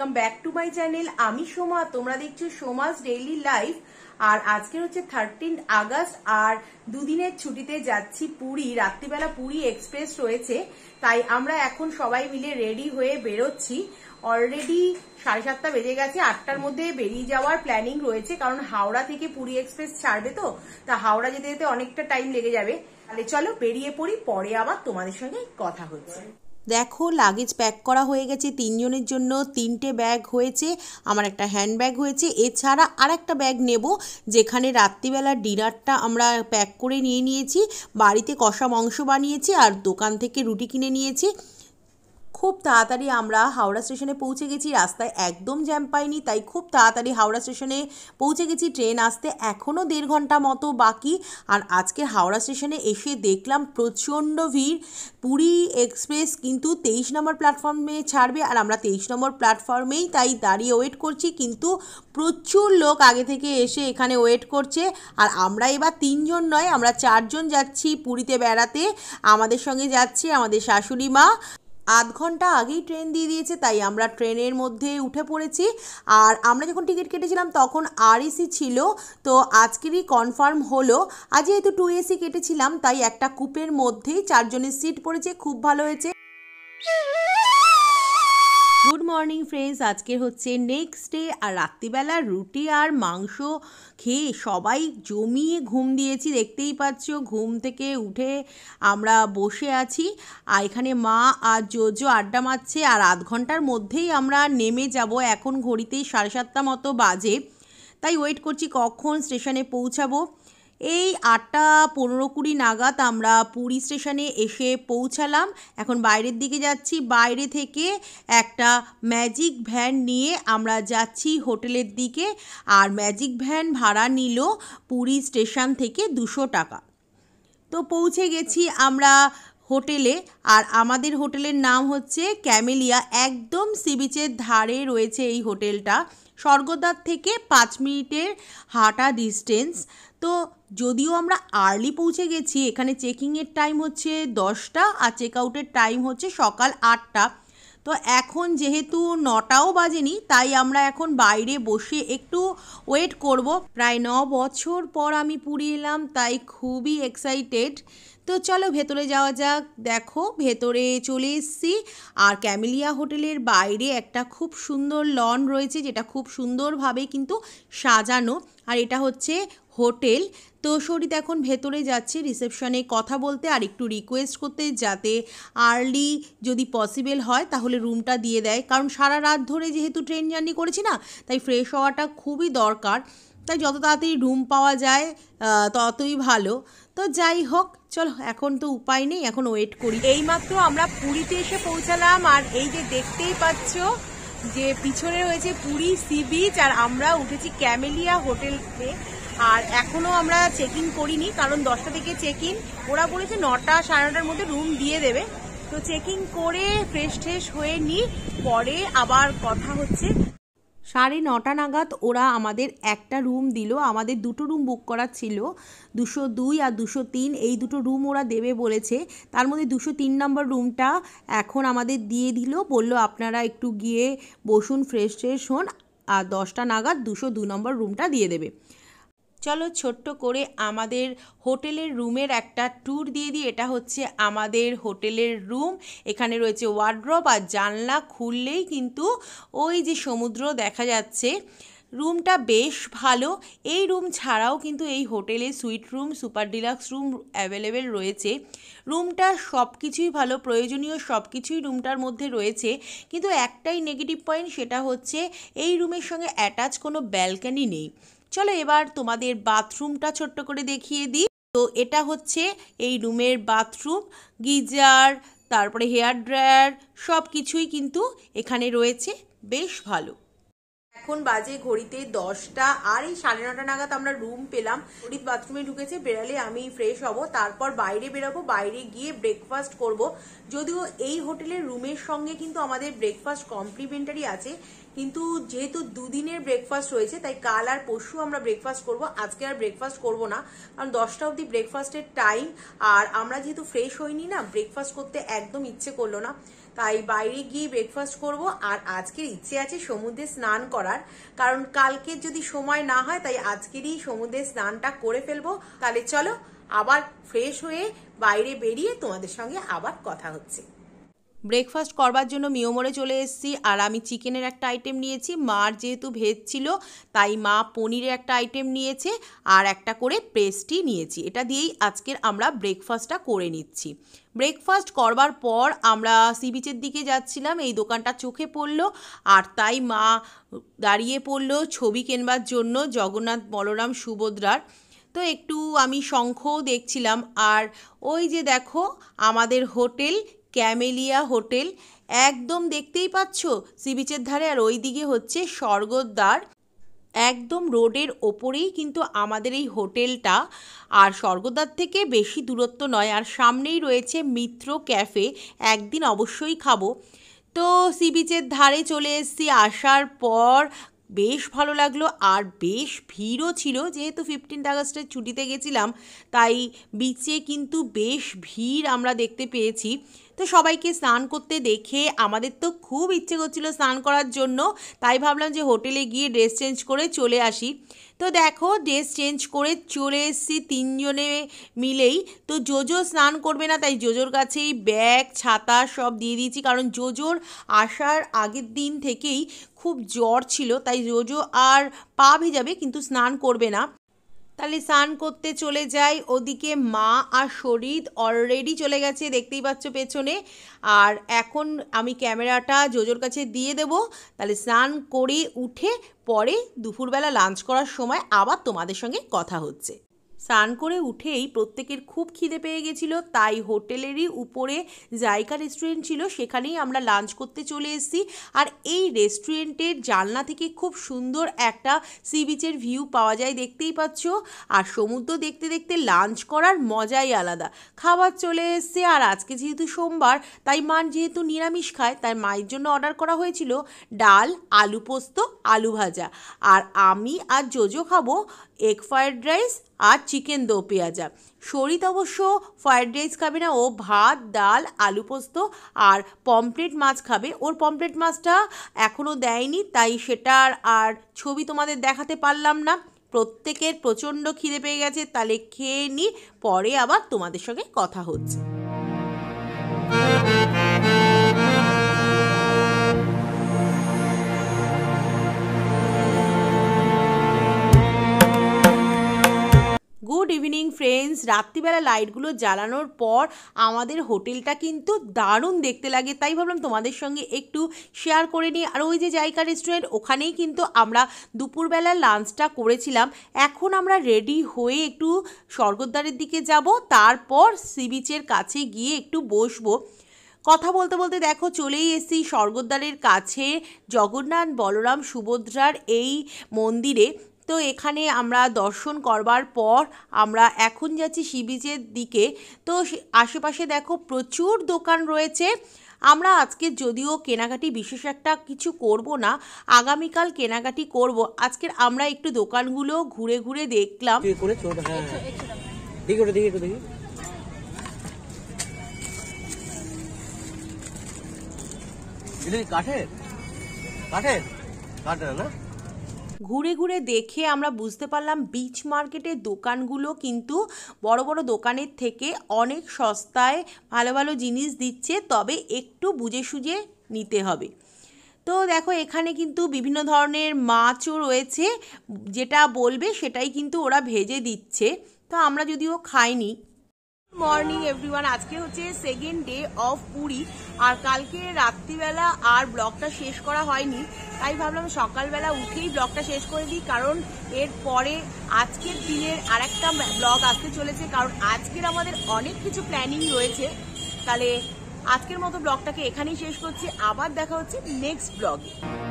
welcome back to my channel আমি সোমা তোমরা দেখছো সোমাস ডেইলি লাইফ আর আজকে হচ্ছে থার্টিন আগস্ট আর দুদিনের ছুটিতে যাচ্ছি পুরী রাত্রিবেলা পুরী এক্সপ্রেস রয়েছে তাই আমরা এখন সবাই মিলে রেডি হয়ে বেরোচ্ছি অলরেডি সাড়ে সাতটা বেজে গেছে আটটার মধ্যে বেরিয়ে যাওয়ার প্ল্যানিং রয়েছে কারণ হাওড়া থেকে পুরী এক্সপ্রেস ছাড়বে তো তা হাওড়া যেতে যেতে অনেকটা টাইম লেগে যাবে তাহলে চলো বেরিয়ে পড়ি পরে আবার তোমাদের সঙ্গে কথা হচ্ছে দেখো লাগেজ প্যাক করা হয়ে গেছে তিনজনের জন্য তিনটে ব্যাগ হয়েছে আমার একটা হ্যান্ডব্যাগ হয়েছে এছাড়া আর একটা ব্যাগ নেব যেখানে রাত্রিবেলা ডিনারটা আমরা প্যাক করে নিয়ে নিয়েছি বাড়িতে কষা মাংস বানিয়েছি আর দোকান থেকে রুটি কিনে নিয়েছি খুব তাড়াতাড়ি আমরা হাওড়া স্টেশনে পৌঁছে গেছি রাস্তায় একদম জ্যাম পাইনি তাই খুব তাড়াতাড়ি হাওড়া স্টেশনে পৌঁছে গেছি ট্রেন আসতে এখনও দেড় ঘন্টা মতো বাকি আর আজকে হাওড়া স্টেশনে এসে দেখলাম প্রচণ্ড ভিড় পুরী এক্সপ্রেস কিন্তু তেইশ নম্বর প্ল্যাটফর্মে ছাড়বে আর আমরা তেইশ নম্বর প্ল্যাটফর্মেই তাই দাঁড়িয়ে ওয়েট করছি কিন্তু প্রচুর লোক আগে থেকে এসে এখানে ওয়েট করছে আর আমরা এবার তিনজন নয় আমরা চারজন যাচ্ছি পুরীতে বেড়াতে আমাদের সঙ্গে যাচ্ছে আমাদের শাশুড়ি মা আধ ঘন্টা আগেই ট্রেন দিয়ে দিয়েছে তাই আমরা ট্রেনের মধ্যে উঠে পড়েছি আর আমরা যখন টিকিট কেটেছিলাম তখন আর e ছিল তো আজকেরই কনফার্ম হলো আর যেহেতু টু এসি কেটেছিলাম তাই একটা কুপের মধ্যেই চারজনের সিট পড়েছে খুব ভালো হয়েছে মর্নিং ফ্রেন্ডস আজকে হচ্ছে নেক্সট ডে আর রাত্রিবেলা রুটি আর মাংস খেয়ে সবাই জমিয়ে ঘুম দিয়েছি দেখতেই পাচ্ছ ঘুম থেকে উঠে আমরা বসে আছি আর এখানে মা আর জোজো আড্ডা মারছে আর আধ ঘন্টার মধ্যেই আমরা নেমে যাব এখন ঘড়িতেই সাড়ে সাতটা মতো বাজে তাই ওয়েট করছি কখন স্টেশনে পৌঁছাবো এই আটটা পনেরো কুড়ি নাগাদ আমরা পুরী স্টেশনে এসে পৌঁছালাম এখন বাইরের দিকে যাচ্ছি বাইরে থেকে একটা ম্যাজিক ভ্যান নিয়ে আমরা যাচ্ছি হোটেলের দিকে আর ম্যাজিক ভ্যান ভাড়া নিল পুরী স্টেশন থেকে দুশো টাকা তো পৌঁছে গেছি আমরা হোটেলে আর আমাদের হোটেলের নাম হচ্ছে ক্যামেলিয়া একদম সিবিচের ধারে রয়েছে এই হোটেলটা স্বর্গদ্বার থেকে পাঁচ মিনিটের হাঁটা ডিস্টেন্স তো যদিও আমরা আর্লি পৌঁছে গেছি এখানে চেকিংয়ের টাইম হচ্ছে দশটা আর চেক আউটের টাইম হচ্ছে সকাল আটটা তো এখন যেহেতু নটাও বাজেনি তাই আমরা এখন বাইরে বসে একটু ওয়েট করব প্রায় ন বছর পর আমি পুরী এলাম তাই খুবই এক্সাইটেড তো চলো ভেতরে যাওয়া যাক দেখো ভেতরে চলে এসছি আর ক্যামেলিয়া হোটেলের বাইরে একটা খুব সুন্দর লন রয়েছে যেটা খুব সুন্দরভাবে কিন্তু সাজানো আর এটা হচ্ছে হোটেল তো শরীর এখন ভেতরে যাচ্ছে রিসেপশনে কথা বলতে আর একটু রিকোয়েস্ট করতে যাতে আর্লি যদি পসিবল হয় তাহলে রুমটা দিয়ে দেয় কারণ সারা রাত ধরে যেহেতু ট্রেন জার্নি করেছি না তাই ফ্রেশ হওয়াটা খুবই দরকার তাই যত তাড়াতাড়ি রুম পাওয়া যায় ততই ভালো তো যাই হোক চলো এখন তো উপায় নেই এখন ওয়েট করি এইমাত্র আমরা পুরীতে এসে পৌঁছালাম আর এই যে দেখতেই পাচ্ছ যে পিছনে রয়েছে পুরী সি বিচ আর আমরা উঠেছি ক্যামেলিয়া হোটেলে আর এখনও আমরা চেক ইন করিনি কারণ দশটা থেকে চেক ইন ওরা বলেছে নটা সাড়ে নটার মধ্যে রুম দিয়ে দেবে তো চেকিং করে ফ্রেশ ট্রেশ হয়ে নিই পরে আবার কথা হচ্ছে সাড়ে নটা নাগাদ ওরা আমাদের একটা রুম দিল আমাদের দুটো রুম বুক করা ছিল দুশো দুই আর দুশো তিন এই দুটো রুম ওরা দেবে বলেছে তার মধ্যে দুশো তিন নম্বর রুমটা এখন আমাদের দিয়ে দিল বলল আপনারা একটু গিয়ে বসুন ফ্রেশ ফ্রেশ হন আর দশটা নাগাদ দুশো দু নম্বর রুমটা দিয়ে দেবে চলো ছোট্ট করে আমাদের হোটেলের রুমের একটা ট্যুর দিয়ে দিই এটা হচ্ছে আমাদের হোটেলের রুম এখানে রয়েছে ওয়ার্ড্রপ আর জানলা খুললেই কিন্তু ওই যে সমুদ্র দেখা যাচ্ছে রুমটা বেশ ভালো এই রুম ছাড়াও কিন্তু এই হোটেলে suite room super deluxe room available রয়েছে রুমটা সব কিছুই ভালো প্রয়োজনীয় সব কিছুই রুমটার মধ্যে রয়েছে কিন্তু একটাই নেগেটিভ পয়েন্ট সেটা হচ্ছে এই রুমের সঙ্গে অ্যাটাচ কোনো ব্যালকানি নেই চলো এবার তোমাদের বাথরুমটা ছোট্ট করে দেখিয়ে দিই তো এটা হচ্ছে এই রুমের বাথরুম গিজার তারপরে হেয়ার ড্রায়ার সব কিছুই কিন্তু এখানে রয়েছে বেশ ভালো এখন বাজে ঘড়িতে দশটা আর এই সাড়ে নটা নাগাদ আমরা রুম পেলাম হরিত বাথরুমে ঢুকেছে বেড়ালে আমি ফ্রেশ হব তারপর বাইরে বেরোবো বাইরে গিয়ে ব্রেকফাস্ট করব যদিও এই হোটেলের রুমের সঙ্গে কিন্তু আমাদের ব্রেকফাস্ট কমপ্লিমেন্টারি আছে কিন্তু যেহেতু দুদিনের ব্রেকফাস্ট রয়েছে তাই কাল আর পরশু আমরা ব্রেকফাস্ট করব আজকে আর ব্রেকফাস্ট করব না কারণ দশটা অবধি ব্রেকফাস্টের টাইম আর আমরা যেহেতু ফ্রেশ হইনি না ব্রেকফাস্ট করতে একদম ইচ্ছে করলো না তাই বাইরে গিয়ে ব্রেকফাস্ট করব আর আজকের ইচ্ছে আছে সমুদ্রে স্নান করার কারণ কালকে যদি সময় না হয় তাই আজকেরই সমুদ্রে স্নানটা করে ফেলবো তাহলে চলো আবার ফ্রেশ হয়ে বাইরে বেরিয়ে তোমাদের সঙ্গে আবার কথা হচ্ছে ব্রেকফাস্ট করবার জন্য মিওমোরে চলে এসেছি আর আমি চিকেনের একটা আইটেম নিয়েছি মার যেহেতু ভেজ ছিল তাই মা পনিরের একটা আইটেম নিয়েছে আর একটা করে পেস্টি নিয়েছি এটা দিয়েই আজকের আমরা ব্রেকফাস্টটা করে নিচ্ছি ব্রেকফাস্ট করবার পর আমরা সি বিচের দিকে যাচ্ছিলাম এই দোকানটা চোখে পড়লো আর তাই মা দাঁড়িয়ে পড়লো ছবি কেনবার জন্য জগন্নাথ বলরাম সুভদ্রার তো একটু আমি শঙ্খও দেখছিলাম আর ওই যে দেখো আমাদের হোটেল ক্যামেলিয়া হোটেল একদম দেখতেই পাচ্ছ সি বিচের ধারে আর ওই দিকে হচ্ছে স্বর্গদ্বার একদম রোডের ওপরেই কিন্তু আমাদের এই হোটেলটা আর স্বর্গদ্বার থেকে বেশি দূরত্ব নয় আর সামনেই রয়েছে মিত্র ক্যাফে একদিন অবশ্যই খাবো তো সি বিচের ধারে চলে এসেছি আসার পর বেশ ভালো লাগলো আর বেশ ভিড়ও ছিল যেহেতু ফিফটিন্থ আগস্টের ছুটিতে গেছিলাম তাই বিচে কিন্তু বেশ ভিড় আমরা দেখতে পেয়েছি তো সবাইকে স্নান করতে দেখে আমাদের তো খুব ইচ্ছে করছিল স্নান করার জন্য তাই ভাবলাম যে হোটেলে গিয়ে ড্রেস চেঞ্জ করে চলে আসি তো দেখো ড্রেস চেঞ্জ করে চলে এসেছি তিনজনে মিলেই তো জোজো স্নান করবে না তাই জোজোর কাছেই ব্যাগ ছাতা সব দিয়ে দিয়েছি কারণ জোজোর আসার আগের দিন থেকেই খুব জ্বর ছিল তাই জোজো আর পা ভেজাবে কিন্তু স্নান করবে না তাহলে স্নান করতে চলে যায় ওদিকে মা আর শরীর অলরেডি চলে গেছে দেখতেই পাচ্ছ পেছনে আর এখন আমি ক্যামেরাটা জোজোর কাছে দিয়ে দেব তাহলে স্নান করে উঠে পরে দুপুরবেলা লাঞ্চ করার সময় আবার তোমাদের সঙ্গে কথা হচ্ছে স্নান করে উঠেই প্রত্যেকের খুব খিদে পেয়ে গেছিল তাই হোটেলেরই উপরে জায়গা রেস্টুরেন্ট ছিল সেখানেই আমরা লাঞ্চ করতে চলে এসেছি আর এই রেস্টুরেন্টের জানলা থেকে খুব সুন্দর একটা সি বিচের ভিউ পাওয়া যায় দেখতেই পাচ্ছ আর সমুদ্র দেখতে দেখতে লাঞ্চ করার মজাই আলাদা খাবার চলে এসছে আর আজকে যেহেতু সোমবার তাই মান যেহেতু নিরামিষ খায় তাই মায়ের জন্য অর্ডার করা হয়েছিল ডাল আলু পোস্ত আলু ভাজা আর আমি আর জোজো খাবো এগ ফ্রায়েড রাইস আর চিকেন দো পেঁয়াজা শরিত অবশ্য ফ্রায়েড রাইস খাবে না ও ভাত ডাল আলু পোস্ত আর পমপ্লেট মাছ খাবে ওর পমপ্লেট মাছটা এখনও দেয়নি তাই সেটার আর ছবি তোমাদের দেখাতে পারলাম না প্রত্যেকের প্রচণ্ড খিদে পেয়ে গেছে তাহলে খেয়ে নি পরে আবার তোমাদের সঙ্গে কথা হচ্ছে ফ্রেন্ডস রাত্রিবেলা লাইটগুলো জ্বালানোর পর আমাদের হোটেলটা কিন্তু দারুণ দেখতে লাগে তাই ভাবলাম তোমাদের সঙ্গে একটু শেয়ার করে নিই আর ওই যে জায়গা রেস্টুরেন্ট ওখানেই কিন্তু আমরা দুপুরবেলা লাঞ্চটা করেছিলাম এখন আমরা রেডি হয়ে একটু স্বর্গদ্বারের দিকে যাব তারপর সি বিচের কাছে গিয়ে একটু বসবো কথা বলতে বলতে দেখো চলেই এসেছি স্বর্গদ্বারের কাছে জগন্নাথ বলরাম সুভদ্রার এই মন্দিরে তো এখানে আমরা দর্শন করবার পর আমরা এখন যাচ্ছি সি বিচের দিকে তো আশেপাশে দেখো প্রচুর দোকান রয়েছে আমরা আজকে যদিও কেনাকাটি বিশেষ একটা কিছু করব না আগামীকাল কেনাকাটি করব আজকের আমরা একটু দোকানগুলো ঘুরে ঘুরে দেখলাম কাঠের কাঠের কাঠের না ঘুরে ঘুরে দেখে আমরা বুঝতে পারলাম বিচ মার্কেটের দোকানগুলো কিন্তু বড় বড় দোকানের থেকে অনেক সস্তায় ভালো ভালো জিনিস দিচ্ছে তবে একটু বুঝে সুঝে নিতে হবে তো দেখো এখানে কিন্তু বিভিন্ন ধরনের মাছও রয়েছে যেটা বলবে সেটাই কিন্তু ওরা ভেজে দিচ্ছে তো আমরা যদিও খাইনি মর্নিং এভরিওয়ান আজকে হচ্ছে সেকেন্ড ডে অফ পুরী আর কালকে রাত্রিবেলা আর ব্লগটা শেষ করা হয়নি তাই ভাবলাম সকালবেলা উঠেই ব্লগটা শেষ করে দিই কারণ এর পরে আজকের দিনের আর একটা ব্লগ আসতে চলেছে কারণ আজকের আমাদের অনেক কিছু প্ল্যানিং রয়েছে তাহলে আজকের মতো ব্লগটাকে এখানেই শেষ করছি আবার দেখা হচ্ছে নেক্সট ব্লগে